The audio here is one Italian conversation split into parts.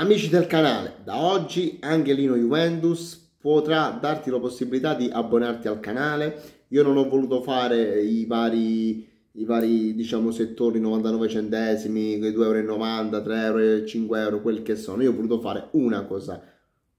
Amici del canale, da oggi anche Lino Juventus potrà darti la possibilità di abbonarti al canale. Io non ho voluto fare i vari, i vari diciamo, settori 99 centesimi, 2,90 euro, 3 euro, 5 euro, quel che sono. Io ho voluto fare una cosa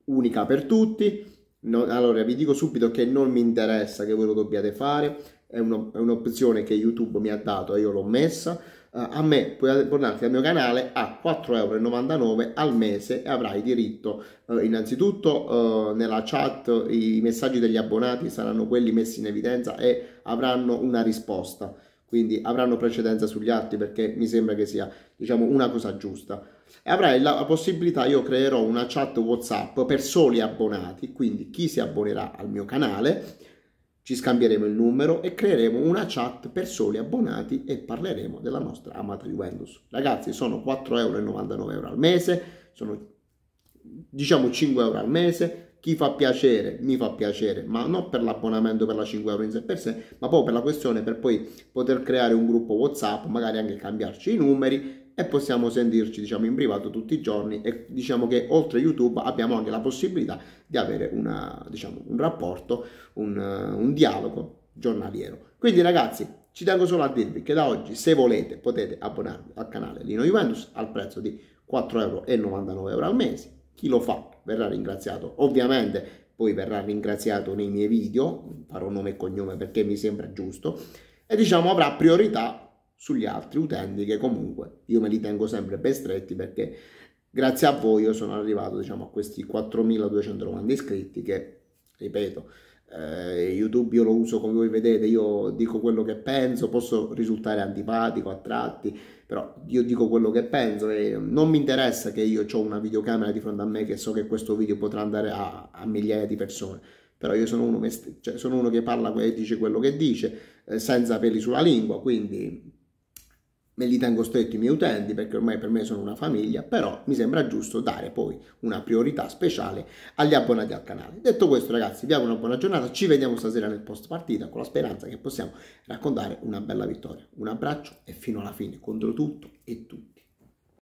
unica per tutti. No, allora, vi dico subito che non mi interessa che voi lo dobbiate fare. È, un'opzione che YouTube mi ha dato e io l'ho messa eh, a me, puoi abbonarti al mio canale a 4,99€ al mese e avrai diritto eh, innanzitutto eh, nella chat i messaggi degli abbonati saranno quelli messi in evidenza e avranno una risposta quindi avranno precedenza sugli altri perché mi sembra che sia diciamo una cosa giusta e avrai la possibilità io creerò una chat whatsapp per soli abbonati quindi chi si abbonerà al mio canale ci scambieremo il numero e creeremo una chat per soli abbonati e parleremo della nostra amata Juventus. Ragazzi, sono 4,99 euro al mese, sono diciamo 5 euro al mese, chi fa piacere mi fa piacere, ma non per l'abbonamento per la 5 euro in sé per sé, ma proprio per la questione per poi poter creare un gruppo WhatsApp, magari anche cambiarci i numeri e possiamo sentirci diciamo in privato tutti i giorni e diciamo che oltre YouTube abbiamo anche la possibilità di avere una, diciamo, un rapporto, un, un dialogo giornaliero. Quindi ragazzi ci tengo solo a dirvi che da oggi se volete potete abbonarvi al canale Lino Juventus al prezzo di 4,99€ al mese. Chi lo fa verrà ringraziato ovviamente poi verrà ringraziato nei miei video, farò nome e cognome perché mi sembra giusto, e diciamo avrà priorità sugli altri utenti che comunque io me li tengo sempre ben stretti perché grazie a voi io sono arrivato diciamo a questi 4290 iscritti che ripeto eh, YouTube io lo uso come voi vedete, io dico quello che penso, posso risultare antipatico a tratti, però io dico quello che penso e non mi interessa che io ho una videocamera di fronte a me che so che questo video potrà andare a, a migliaia di persone, però io sono uno, cioè sono uno, che parla e dice quello che dice, eh, senza peli sulla lingua, quindi me li tengo stretti i miei utenti perché ormai per me sono una famiglia, però mi sembra giusto dare poi una priorità speciale agli abbonati al canale. Detto questo ragazzi, vi auguro una buona giornata, ci vediamo stasera nel post partita con la speranza che possiamo raccontare una bella vittoria. Un abbraccio e fino alla fine contro tutto e tutti.